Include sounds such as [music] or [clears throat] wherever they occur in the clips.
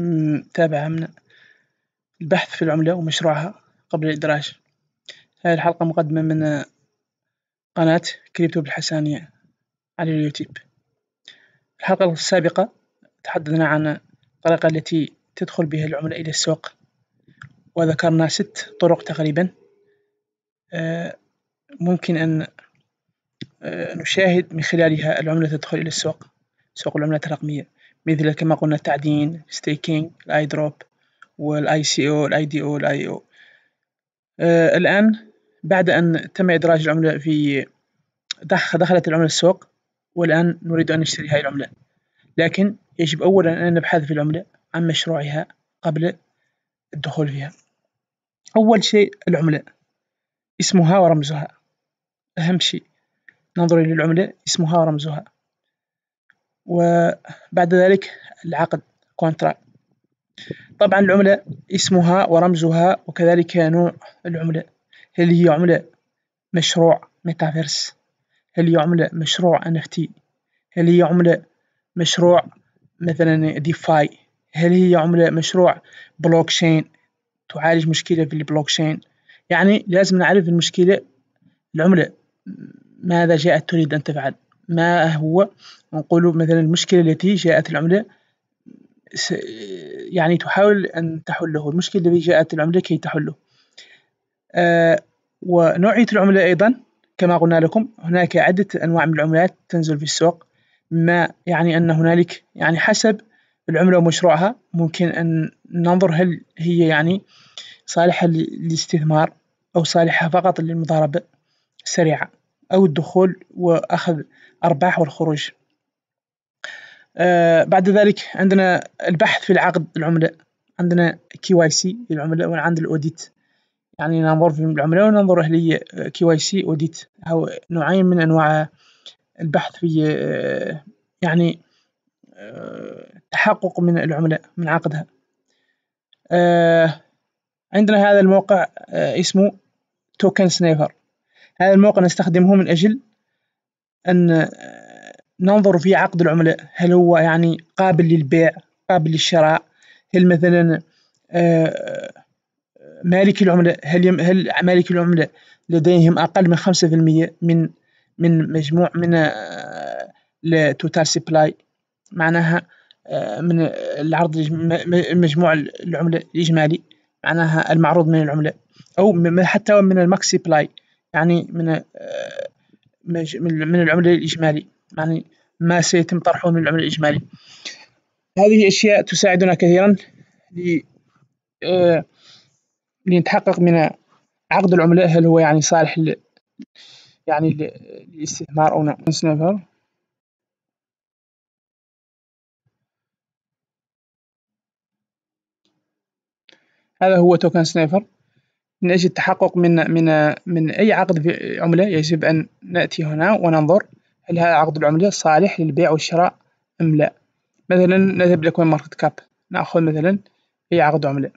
متابعة من البحث في العملة ومشروعها قبل الإدراج هذه الحلقة مقدمة من قناة كريبتو بالحسانية على اليوتيوب الحلقة السابقة تحدثنا عن الطريقة التي تدخل بها العملة إلى السوق وذكرنا ست طرق تقريبا آه، ممكن أن آه، نشاهد من خلالها العملة تدخل إلى السوق سوق العملات الرقمية مثل كما قلنا التعدين ستيكينج الاي دروب والاي سي او الاي دي او الاي او الان بعد ان تم ادراج العمله في دخلت العمله السوق والان نريد ان نشتري هذه العمله لكن يجب اولا ان نبحث في العمله عن مشروعها قبل الدخول فيها اول شيء العمله اسمها ورمزها اهم شيء ننظر الى العمله اسمها ورمزها وبعد ذلك العقد كونترا طبعا العملة اسمها ورمزها وكذلك نوع العملة هل هي عملة مشروع ميتافيرس هل هي عملة مشروع NFT هل هي عملة مشروع مثلا ديفاي هل هي عملة مشروع بلوكشين تعالج مشكلة في البلوكشين يعني لازم نعرف المشكلة العملة ماذا جاءت تريد أن تفعل ما هو نقول مثلا المشكلة التي جاءت العملة يعني تحاول أن تحله المشكلة الذي جاءت العملة كي تحله آه، ونوعية العملة أيضا كما قلنا لكم هناك عدة أنواع من العملات تنزل في السوق ما يعني أن هنالك يعني حسب العملة ومشروعها ممكن أن ننظر هل هي يعني صالحة للاستثمار أو صالحة فقط للمضاربة السريعة أو الدخول وأخذ الأرباح والخروج آه، بعد ذلك عندنا البحث في العقد العملة عندنا كي واي سي للعملة وعند الأوديت يعني ننظر في العملة وننظر هل هي كي واي سي أوديت أو نوعين من أنواع البحث في آه، يعني آه تحقق من العملة من عقدها آه، عندنا هذا الموقع اسمه توكن سنيفر هذا الموقع نستخدمه من أجل أن آه، ننظر في عقد العملة هل هو يعني قابل للبيع قابل للشراء هل مثلا آه، آه، مالك العملة هل هل مالك العملة لديهم أقل من خمسة في المية من من مجموع من التوتال سبلاي معناها من العرض مجموع العملة الإجمالي معناها المعروض من العملة أو حتى من الماكس سبلاي يعني من من العملة الإجمالي يعني ما سيتم طرحه من العملة الإجمالي هذه أشياء تساعدنا كثيرا آه، لنتحقق من عقد العملة هل هو يعني صالح ل... يعني للاستثمار أو نعم هذا هو توكن سنيفر من أجل التحقق من من من أي عقد عملة يجب أن نأتي هنا وننظر هل هذا عقد العملة صالح للبيع والشراء أم لا مثلا نذهب لكم ماركت كاب نأخذ مثلا أي عقد عملة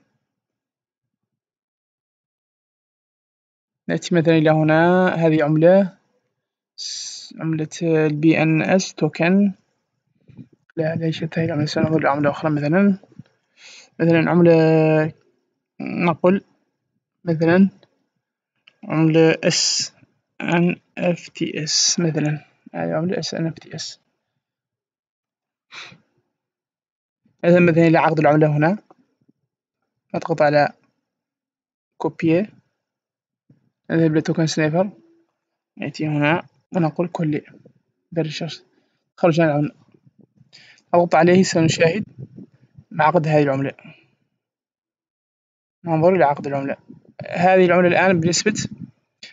نأتي مثلا إلى هنا هذه عملة عملة البي ان اس توكن لا ليست هي العملة سننظر لعملة أخرى مثلا مثلا عملة نقول مثلا عملة اس ان اف تي اس مثلا هذه يعني عملة اس ان اف تي اس إذا مثلا إلى عقد العملة هنا نضغط على كوبي نذهب لتوكن سنيفر نأتي هنا ونقول كل درجة خرج عن العملة أضغط عليه سنشاهد عقد هذه العملة ننظر إلى عقد العملة هذه العملة الآن بنسبة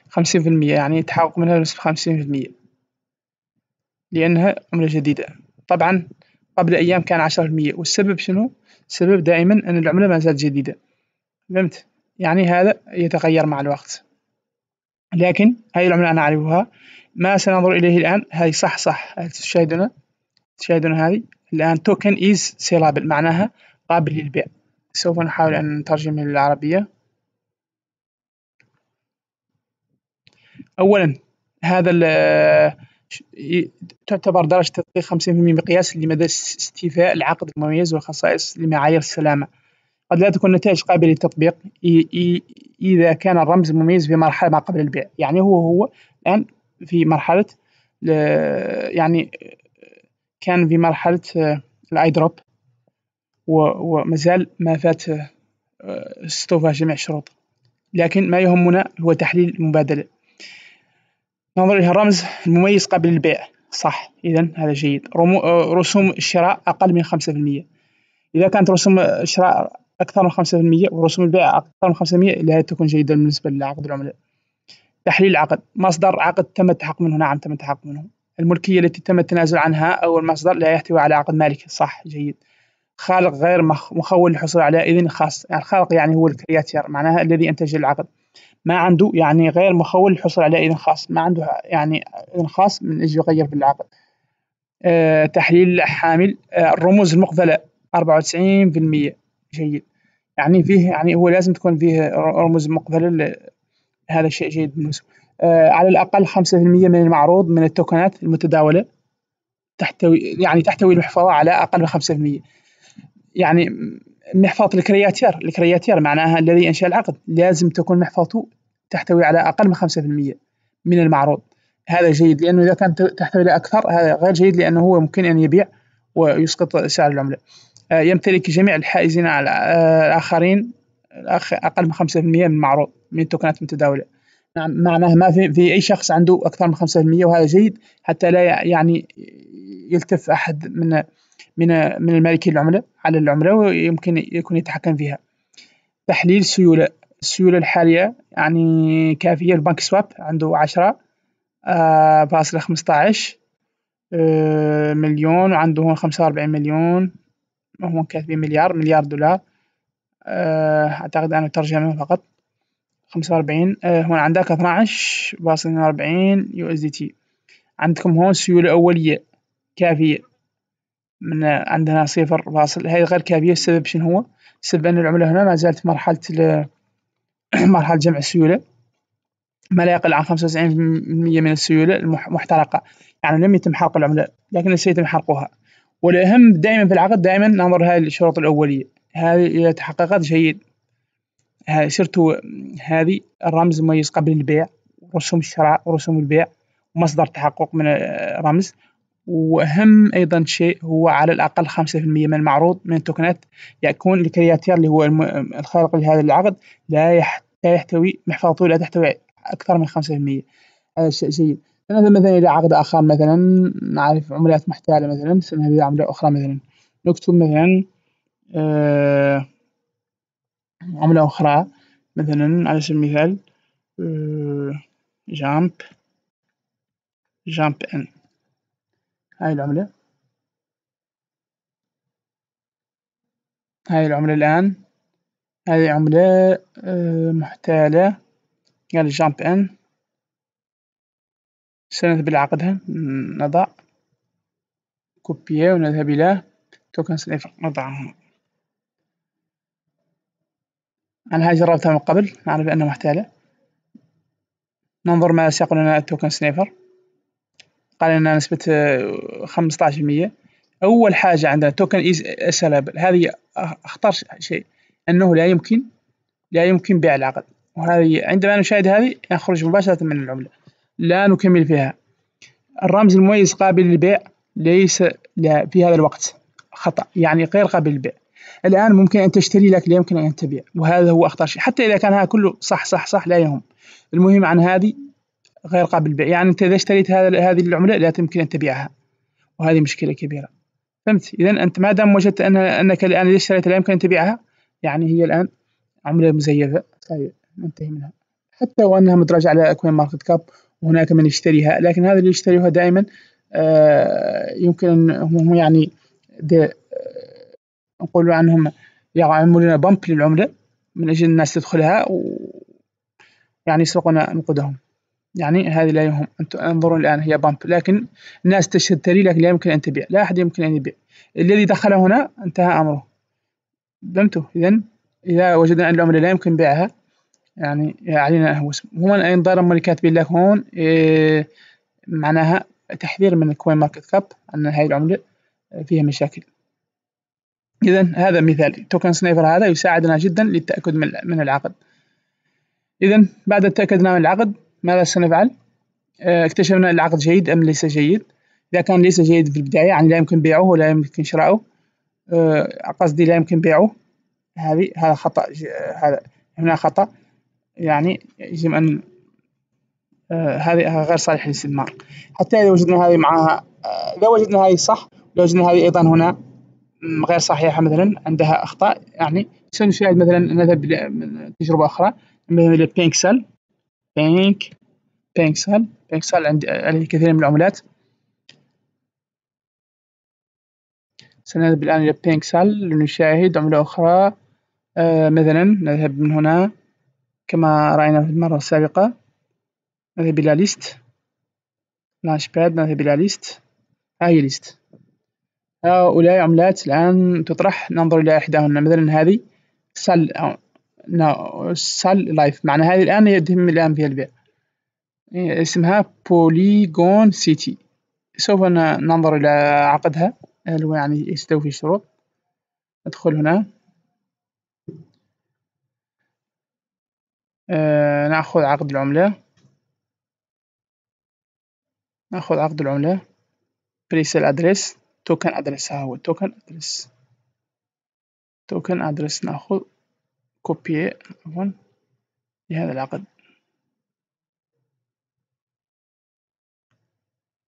خمسين في المية يعني تحقق منها بنسبة خمسين في المية لأنها عملة جديدة طبعا قبل أيام كان عشرة في المية والسبب شنو؟ السبب دائما أن العملة ما زالت جديدة فهمت؟ يعني هذا يتغير مع الوقت لكن هذه العملة أنا أعرفها ما سننظر إليه الآن هذه صح صح تشاهدون تشاهدون هذه الآن توكن إيز سيلابل معناها قابل للبيع سوف نحاول أن نترجم للعربية اولا هذا آه، تعتبر درجه تدقيق 50% مقياس لمدى استيفاء العقد المميز والخصائص لمعايير السلامه قد لا تكون النتائج قابله للتطبيق اذا كان الرمز مميز في مرحله ما قبل البيع يعني هو هو الان في مرحله آه، يعني آه، كان في مرحله الاي دروب ومازال ما فات استوفى جميع الشروط لكن ما يهمنا هو تحليل المبادله ننظر إلى الرمز المميز قبل البيع صح إذا هذا جيد آه، رسوم الشراء أقل من خمسة بالمية إذا كانت رسوم الشراء أكثر من خمسة بالمية ورسوم البيع أكثر من خمسة بالمية لا تكون جيدة بالنسبة لعقد العملاء تحليل العقد مصدر عقد تم التحقق منه نعم تم التحقق منه الملكية التي تم التنازل عنها أو المصدر لا يحتوي على عقد مالكي صح جيد خالق غير مخول للحصول على إذن خاص يعني الخالق يعني هو الكرياتير معناها الذي أنتج العقد ما عنده يعني غير مخول للحصول على إذن خاص ما عنده يعني إذن خاص من أجل يغير بالعقد أه تحليل حامل أه الرموز المقبلة 94% جيد يعني فيه يعني هو لازم تكون فيه رموز مقبلة هذا الشيء جيد بالنسبة أه على الأقل 5% من المعروض من التوكنات المتداولة تحتوي يعني تحتوي المحفظة على أقل من 5% يعني محفظة الكرياتير الكرياتير معناها الذي أنشأ العقد لازم تكون محفظته تحتوي على أقل من 5% من المعروض هذا جيد لأنه إذا كان تحتوي على أكثر هذا غير جيد لأنه هو ممكن أن يبيع ويسقط سعر العملة آه، يمتلك جميع الحائزين على آه، الآخرين أقل من 5% من المعروض من التوكنات المتداولة نعم، معناه ما في, في أي شخص عنده أكثر من 5% وهذا جيد حتى لا يعني يلتف أحد من من من المالك العملة على العملة ويمكن يكون يتحكم فيها تحليل سيولة السيولة الحالية يعني كافية البنك سواب عنده عشرة آه، فاصلة خمسة آه، عشر مليون وعنده هون خمسة وأربعين مليون هون كاتبين مليار مليار دولار آه، أعتقد أنا ترجمة فقط خمسة وأربعين هون عندك عشر فاصلة وأربعين يو اس دي تي عندكم هون سيولة أولية كافية من عندنا صفر فاصل هي غير كافية السبب شنو هو؟ السبب أن العملة هنا ما زالت في مرحلة [clears throat] مرحلة جمع السيولة ما لا يقل عن خمسة وتسعين بالمية من السيولة المحترقة يعني لم يتم حرق العملة لكن سيتم حرقها والأهم دائما في العقد دائما ننظر هذه الشروط الأولية هذه إذا تحققت جيد صرت هذه الرمز مميز قبل البيع رسوم الشراء ورسوم البيع ومصدر تحقق من الرمز آه، واهم ايضا شيء هو على الاقل 5% من المعروض من التوكنات يكون الكرياتير اللي هو الخارق لهذا العقد لا يحتوي محفظته لا تحتوي اكثر من 5% هذا شيء جيد مثلا الى عقد اخر مثلا نعرف عملات محتاله مثلا نسميها عملة اخرى مثلا نكتب مثلا آه عمله اخرى مثلا على سبيل المثال آه جامب جامب ان هاي العملة هاي العملة الآن هاي عملة آه، محتالة قال جامب إن سنذهب إلى عقدها نضع كوبية ونذهب إلى توكن سنيفر نضعها أنا هاي جربتها من قبل نعرف أنها محتالة ننظر ما سيقول لنا التوكن سنيفر قال لنا نسبة 15% آه، أول حاجة عندنا توكن إيز سلابل هذه أخطر شيء أنه لا يمكن لا يمكن بيع العقد وهذه عندما نشاهد هذه نخرج مباشرة من العملة لا نكمل فيها الرمز المميز قابل للبيع ليس لا في هذا الوقت خطأ يعني غير قابل للبيع الآن ممكن أن تشتري لكن لا يمكن أن تبيع وهذا هو أخطر شيء حتى إذا كان هذا كله صح صح صح لا يهم المهم عن هذه غير قابل للبيع يعني أنت إذا اشتريت هذا هذه العملة لا يمكن أن تبيعها وهذه مشكلة كبيرة فهمت إذا أنت ما دام وجدت أن أنك الآن إذا اشتريت لا يمكن أن تبيعها يعني هي الآن عملة مزيفة طيب، ننتهي منها حتى وأنها مدرجة على كوين ماركت كاب وهناك من يشتريها لكن هذا اللي يشتريها دائما آه، يمكن أن هم يعني آه، نقول عنهم يعملون بامب للعملة من أجل الناس تدخلها و يعني يسرقون نقودهم يعني هذه لا يهم أنتم الآن هي بامب لكن الناس تشتري لكن لا يمكن أن تبيع لا أحد يمكن أن يبيع الذي دخل هنا انتهى أمره فهمتوا إذا إذا وجدنا أن العملة لا يمكن بيعها يعني علينا هو هو أيضا ضرب اللي كاتبين لك هون إيه معناها تحذير من الكوين ماركت كاب أن هذه العملة فيها مشاكل إذا هذا مثال توكن سنيفر هذا يساعدنا جدا للتأكد من العقد إذا بعد تاكدنا من العقد ماذا سنفعل؟ آه، اكتشفنا العقد جيد أم ليس جيد إذا كان ليس جيد في البداية يعني لا يمكن بيعه ولا يمكن شراؤه آه، قصدي لا يمكن بيعه هذه هذا خطأ هذا هنا خطأ يعني يجب أن آه، هذه غير صالحة للاستثمار حتى إذا وجدنا هذه معها لو وجدنا هذه صح لو وجدنا هذه أيضا هنا غير صحيحة مثلا عندها أخطاء يعني سنشاهد مثلا نذهب إلى تجربة أخرى مثلا إلى بينكسل بينك بينكسل بينكسل عندي عليه كثير من العملات سنذهب الآن إلى بينكسل لنشاهد عملة أخرى آه مثلا نذهب من هنا كما رأينا في المرة السابقة نذهب إلى ليست لانش باد نذهب إلى ليست هاي ليست هؤلاء عملات الآن تطرح ننظر إلى إحداهن مثلا هذه سل سال لايف معنى هذه الآن يدهم الآن فيها البيع اسمها بوليغون سيتي سوف ننظر إلى عقدها هل هو يعني يستوفي الشروط ندخل هنا اه، نأخذ عقد العملة نأخذ عقد العملة بريسل أدرس توكن أدرس ها هو توكن أدرس توكن أدرس نأخذ كوبي عفوا لهذا العقد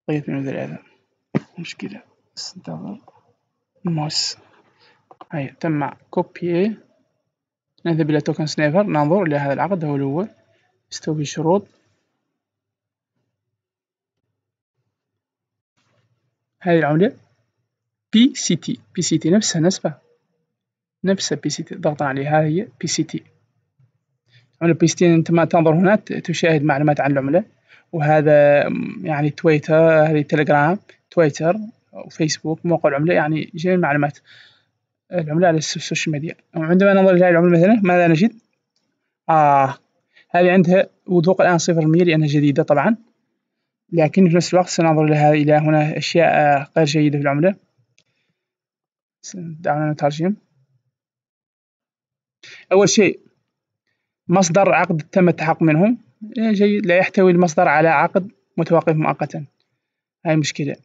طيب اثنين وثلاثة مشكلة بس انتظر الماوس هاي تم كوبي نذهب إلى توكن سنيفر ننظر إلى هذا العقد هو هو يستوفي الشروط هذه العملة بي سي تي بي سي تي نفسها نسبة نفس بي سي تي ضغط عليها هي بي سي تي عملة بي سي تي أنت ما تنظر هنا تشاهد معلومات عن العملة وهذا يعني تويتر هذه تليجرام تويتر وفيسبوك موقع العملة يعني جميع المعلومات العملة على السوشيال ميديا وعندما ننظر إلى العملة مثلا ماذا نجد؟ آه هذه عندها وثوق الآن صفر مية لأنها جديدة طبعا لكن في نفس الوقت سننظر لها إلى هنا أشياء آه، غير جيدة في العملة دعونا نترجم أول شيء مصدر عقد تم التحقق منه إيه، جيد لا يحتوي المصدر على عقد متوقف مؤقتا هاي مشكلة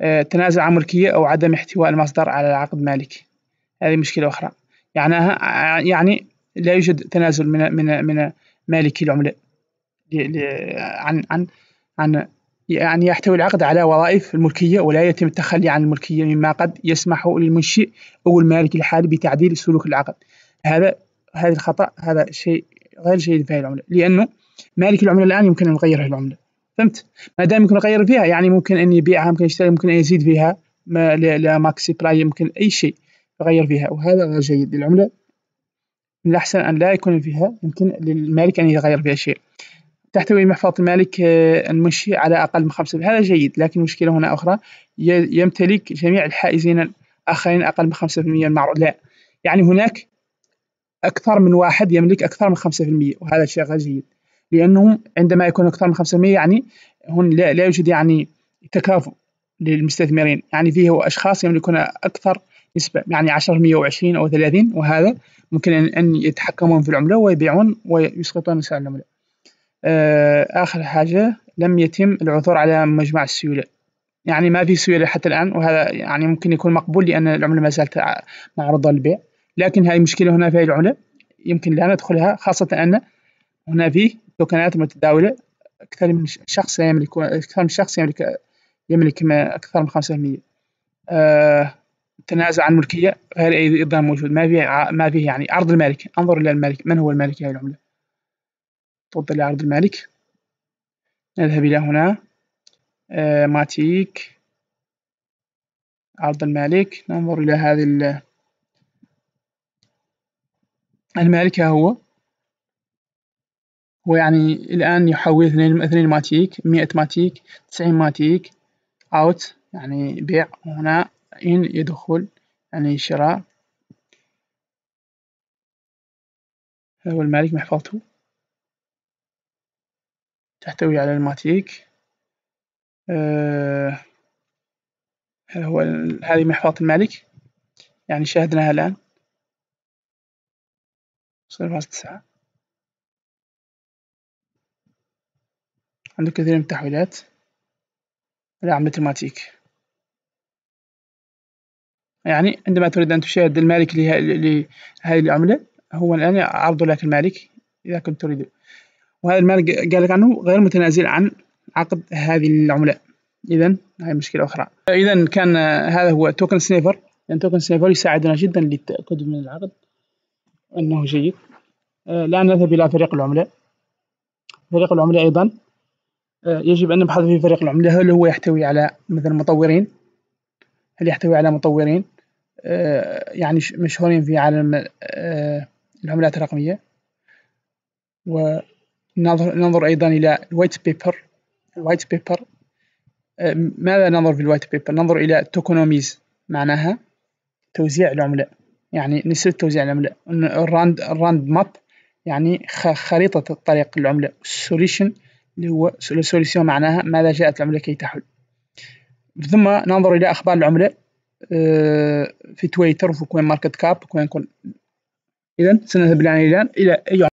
آه، تنازع عن ملكية أو عدم احتواء المصدر على عقد مالك هذه مشكلة أخرى يعني يعني لا يوجد تنازل من من من مالكي العملة عن عن عن يعني يحتوي العقد على وظائف الملكية ولا يتم التخلي عن الملكية مما قد يسمح للمنشئ أو المالك الحالي بتعديل سلوك العقد هذا هذا الخطأ هذا شيء غير جيد في هذه العملة لأنه مالك العملة الآن يمكن أن يغير هذه العملة فهمت ما دام يمكن أغير فيها يعني ممكن أن يبيعها ممكن يشتري ممكن أن يزيد فيها ما لماكسي براي يمكن أي شيء يغير فيها وهذا غير جيد للعملة من الأحسن أن لا يكون فيها يمكن للمالك أن يغير فيها شيء تحتوي محفظة المالك آه، المشي على أقل من خمسة هذا جيد لكن المشكلة هنا أخرى يمتلك جميع الحائزين الآخرين أقل من خمسة المعروض لا يعني هناك أكثر من واحد يملك أكثر من 5% وهذا شيء غير جيد لأنهم عندما يكون أكثر من 5% يعني هون لا, لا يوجد يعني تكافؤ للمستثمرين يعني فيه أشخاص يملكون أكثر نسبة يعني 10% و20 أو 30 وهذا ممكن أن يتحكمون في العملة ويبيعون ويسقطون سعر العملة آه، آخر حاجة لم يتم العثور على مجمع السيولة يعني ما في سيولة حتى الآن وهذا يعني ممكن يكون مقبول لأن العملة ما زالت معروضة للبيع لكن هذه مشكلة هنا في العملة يمكن لا ندخلها خاصة أن هنا فيه توكنات متداولة أكثر من شخص يملك أكثر من شخص يملك يملك ما أكثر من خمسة في أه تنازع عن ملكية غير أي أيضا موجود ما فيه ما فيه يعني عرض المالك انظر إلى المالك من هو المالك هذه العملة تفضل إلى عرض المالك نذهب إلى هنا آه، ماتيك عرض المالك ننظر إلى هذه المالك هو هو يعني الآن يحول اثنين اثنين ماتيك مئة ماتيك تسعين ماتيك اوت يعني بيع هنا ان يدخل يعني شراء هذا هو المالك محفظته تحتوي على الماتيك هذا آه، هو هذه محفظة المالك يعني شاهدناها الآن صفر تسعة عنده كثير من التحويلات لعملة الماتيك يعني عندما تريد أن تشاهد المالك لهذه العملة هو الآن يعرض لك المالك إذا كنت تريده وهذا المالك قال لك عنه غير متنازل عن عقد هذه العملة إذا هاي مشكلة أخرى إذا كان هذا هو توكن سنيفر لأن توكن سنيفر يساعدنا جدا للتأكد من العقد أنه جيد الآن آه، نذهب إلى فريق العملة فريق العملة أيضا آه، يجب أن نبحث في فريق العملة هل هو يحتوي على مثلا مطورين هل يحتوي على مطورين آه، يعني مشهورين في عالم العملات الرقمية وننظر أيضا إلى الوايت بيبر الوايت بيبر ماذا ننظر في الوايت بيبر ننظر إلى توكونوميز معناها توزيع العملة يعني نسبة توزيع العملة الراند الراند ماب يعني خريطة الطريق العملة solution اللي هو solution معناها ماذا جاءت العملة كي تحل ثم ننظر إلى أخبار العملة آه، في تويتر وفي كوين ماركت كاب وكوين كون إذا سنذهب الآن إلى إلى أي